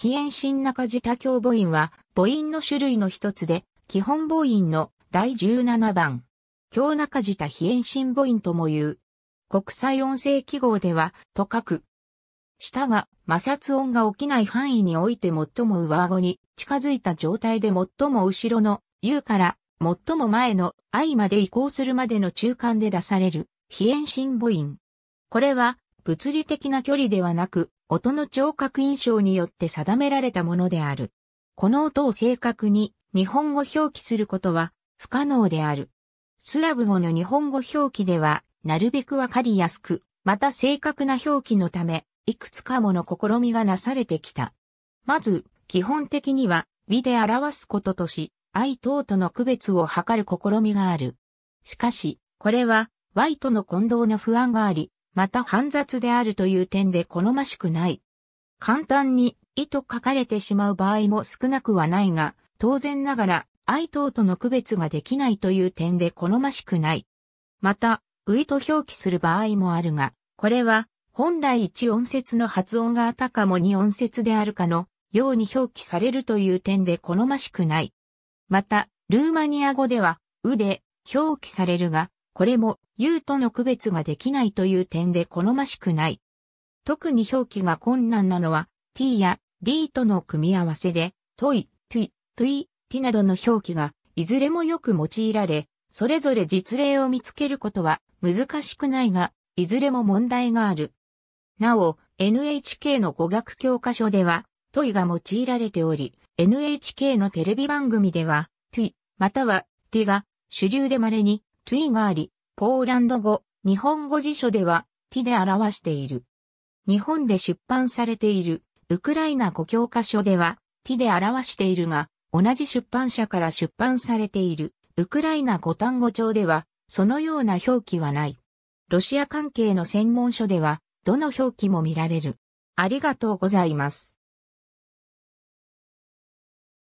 非遠心中舌教母音は母音の種類の一つで、基本母音の第17番。強中舌非遠心母音とも言う。国際音声記号では、と書く。下が摩擦音が起きない範囲において最も上顎に近づいた状態で最も後ろの U から最も前の I まで移行するまでの中間で出される非遠心母音。これは物理的な距離ではなく音の聴覚印象によって定められたものである。この音を正確に日本語表記することは不可能である。スラブ語の日本語表記では、なるべくわかりやすく、また正確な表記のため、いくつかもの試みがなされてきた。まず、基本的には、美で表すこととし、愛等との区別を図る試みがある。しかし、これは、Y との混同の不安があり、また煩雑であるという点で好ましくない。簡単に、意と書かれてしまう場合も少なくはないが、当然ながら、愛等との区別ができないという点で好ましくない。また、ういと表記する場合もあるが、これは、本来1音節の発音があたかも2音節であるかのように表記されるという点で好ましくない。また、ルーマニア語では、うで表記されるが、これも U との区別ができないという点で好ましくない。特に表記が困難なのは t や d との組み合わせで、トイ、トゥ、トゥイ、ティなどの表記がいずれもよく用いられ、それぞれ実例を見つけることは難しくないが、いずれも問題がある。なお、NHK の語学教科書では、トイが用いられており、NHK のテレビ番組では、トゥイ、または、ティが主流で稀に、トゥイがあり、ポーランド語、日本語辞書では、t で表している。日本で出版されている、ウクライナ語教科書では、t で表しているが、同じ出版社から出版されている、ウクライナ語単語帳では、そのような表記はない。ロシア関係の専門書では、どの表記も見られる。ありがとうございます。